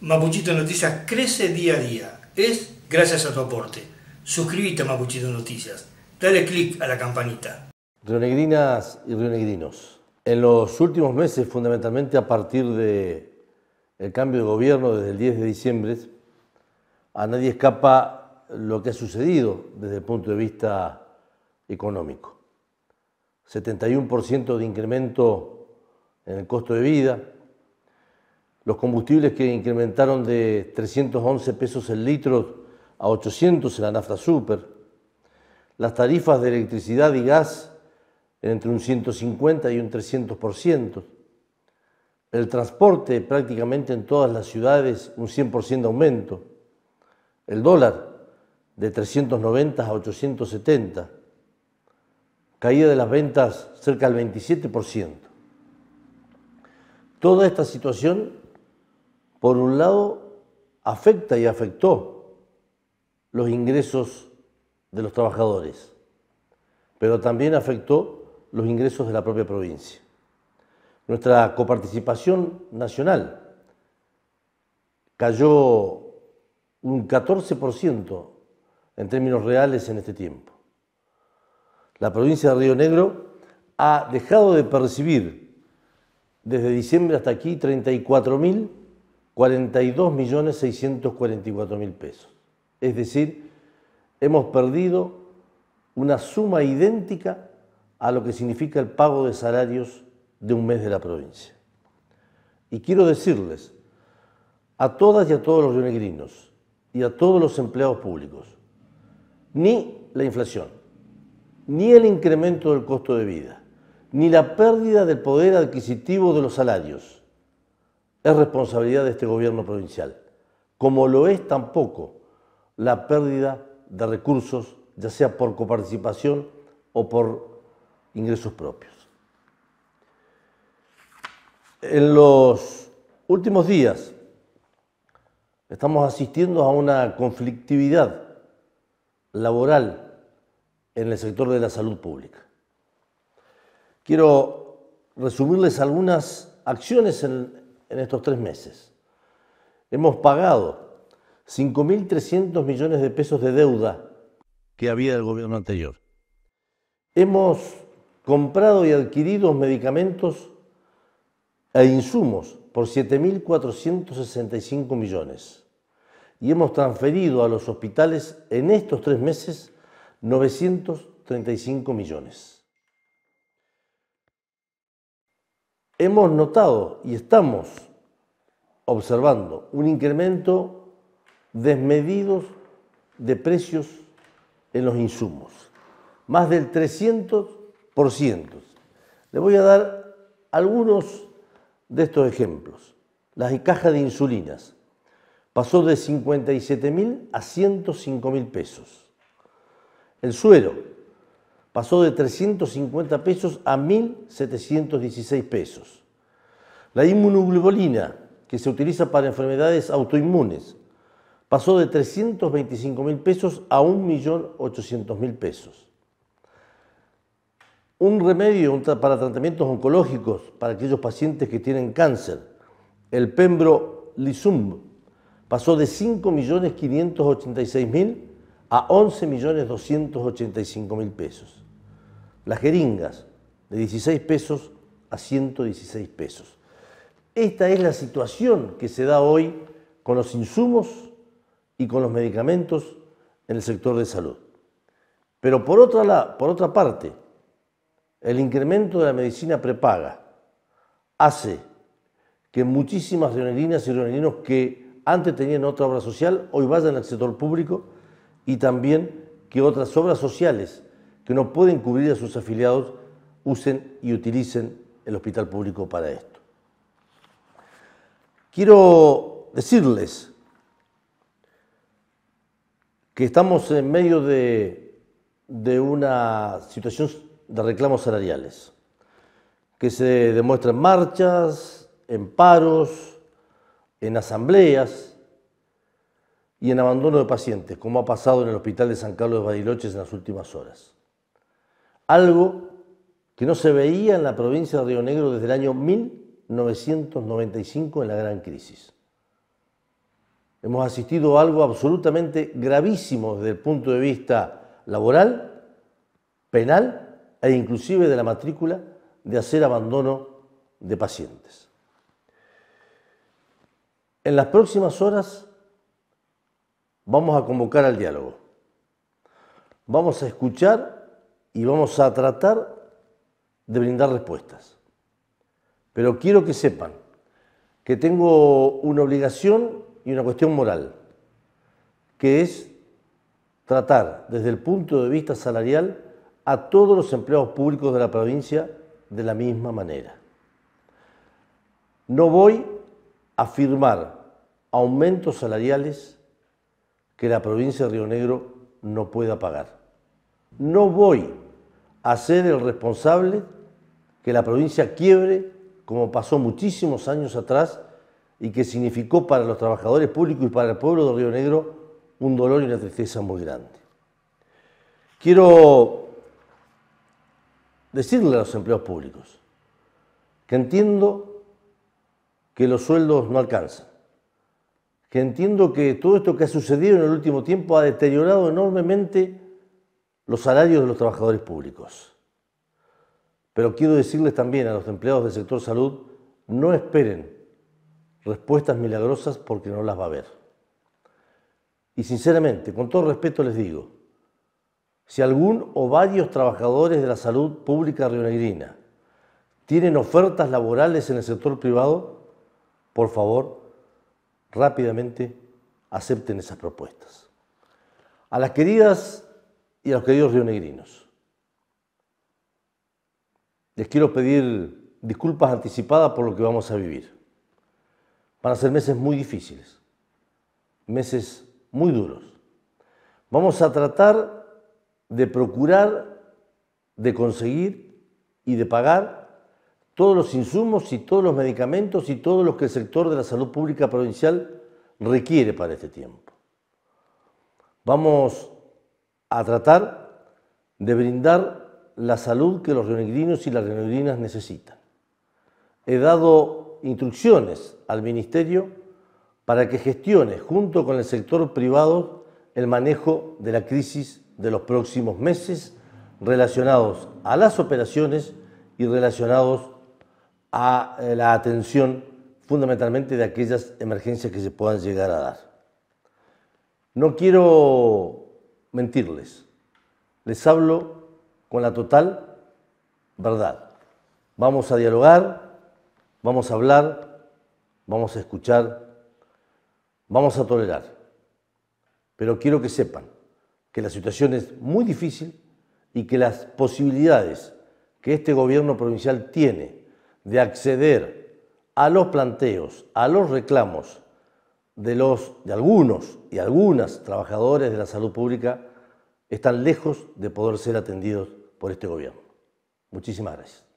Mapuchito Noticias crece día a día. Es gracias a tu aporte. Suscríbete a Mapuchito Noticias. Dale click a la campanita. Rionegrinas y rionegrinos. En los últimos meses, fundamentalmente a partir del el cambio de gobierno desde el 10 de diciembre, a nadie escapa lo que ha sucedido desde el punto de vista económico. 71% de incremento en el costo de vida, los combustibles que incrementaron de 311 pesos el litro a 800 en la nafta super, las tarifas de electricidad y gas entre un 150 y un 300%, el transporte prácticamente en todas las ciudades un 100% de aumento, el dólar de 390 a 870, caída de las ventas cerca del 27%. Toda esta situación por un lado, afecta y afectó los ingresos de los trabajadores, pero también afectó los ingresos de la propia provincia. Nuestra coparticipación nacional cayó un 14% en términos reales en este tiempo. La provincia de Río Negro ha dejado de percibir desde diciembre hasta aquí 34 mil 42.644.000 pesos. Es decir, hemos perdido una suma idéntica a lo que significa el pago de salarios de un mes de la provincia. Y quiero decirles a todas y a todos los rionegrinos y a todos los empleados públicos, ni la inflación, ni el incremento del costo de vida, ni la pérdida del poder adquisitivo de los salarios, es responsabilidad de este gobierno provincial, como lo es tampoco la pérdida de recursos, ya sea por coparticipación o por ingresos propios. En los últimos días estamos asistiendo a una conflictividad laboral en el sector de la salud pública. Quiero resumirles algunas acciones en, en estos tres meses. Hemos pagado 5.300 millones de pesos de deuda que había del gobierno anterior. Hemos comprado y adquirido medicamentos e insumos por 7.465 millones. Y hemos transferido a los hospitales en estos tres meses 935 millones. hemos notado y estamos observando un incremento desmedido de precios en los insumos, más del 300%. Le voy a dar algunos de estos ejemplos. Las cajas de insulinas pasó de 57 mil a 105 mil pesos. El suero pasó de 350 pesos a 1.716 pesos. La inmunoglobulina, que se utiliza para enfermedades autoinmunes, pasó de 325.000 pesos a 1.800.000 pesos. Un remedio para tratamientos oncológicos para aquellos pacientes que tienen cáncer, el pembrolizumab, pasó de 5.586.000 a 11.285.000 pesos. Las jeringas, de 16 pesos a 116 pesos. Esta es la situación que se da hoy con los insumos y con los medicamentos en el sector de salud. Pero por otra, por otra parte, el incremento de la medicina prepaga hace que muchísimas leonelinas y leonelinos que antes tenían otra obra social, hoy vayan al sector público y también que otras obras sociales que no pueden cubrir a sus afiliados usen y utilicen el hospital público para esto. Quiero decirles que estamos en medio de, una situación de reclamos salariales, que se demuestra en marchas, en paros, en asambleas, y en abandono de pacientes, como ha pasado en el Hospital de San Carlos de Vadiloches en las últimas horas. Algo que no se veía en la provincia de Río Negro desde el año 1995 en la gran crisis. Hemos asistido a algo absolutamente gravísimo desde el punto de vista laboral, penal e inclusive de la matrícula de hacer abandono de pacientes. En las próximas horas Vamos a convocar al diálogo. Vamos a escuchar y vamos a tratar de brindar respuestas. Pero quiero que sepan que tengo una obligación y una cuestión moral, que es tratar desde el punto de vista salarial a todos los empleados públicos de la provincia de la misma manera. No voy a firmar aumentos salariales que la provincia de Río Negro no pueda pagar. No voy a ser el responsable que la provincia quiebre, como pasó muchísimos años atrás, y que significó para los trabajadores públicos y para el pueblo de Río Negro un dolor y una tristeza muy grande. Quiero decirle a los empleados públicos que entiendo que los sueldos no alcanzan, que entiendo que todo esto que ha sucedido en el último tiempo ha deteriorado enormemente los salarios de los trabajadores públicos. Pero quiero decirles también a los empleados del sector salud, no esperen respuestas milagrosas porque no las va a haber. Y sinceramente, con todo respeto les digo, si algún o varios trabajadores de la salud pública rionegrina tienen ofertas laborales en el sector privado, por favor, rápidamente acepten esas propuestas. A las queridas y a los queridos rionegrinos, les quiero pedir disculpas anticipadas por lo que vamos a vivir. Van a ser meses muy difíciles, meses muy duros. Vamos a tratar de procurar, de conseguir y de pagar todos los insumos y todos los medicamentos y todo lo que el sector de la salud pública provincial requiere para este tiempo. Vamos a tratar de brindar la salud que los renegrinos y las renegrinas necesitan. He dado instrucciones al Ministerio para que gestione junto con el sector privado el manejo de la crisis de los próximos meses relacionados a las operaciones y relacionados a eh, la atención fundamentalmente de aquellas emergencias que se puedan llegar a dar. No quiero mentirles, les hablo con la total verdad. Vamos a dialogar, vamos a hablar, vamos a escuchar, vamos a tolerar. Pero quiero que sepan que la situación es muy difícil y que las posibilidades que este gobierno provincial tiene de acceder a los planteos, a los reclamos de, los, de algunos y algunas trabajadores de la salud pública, están lejos de poder ser atendidos por este gobierno. Muchísimas gracias.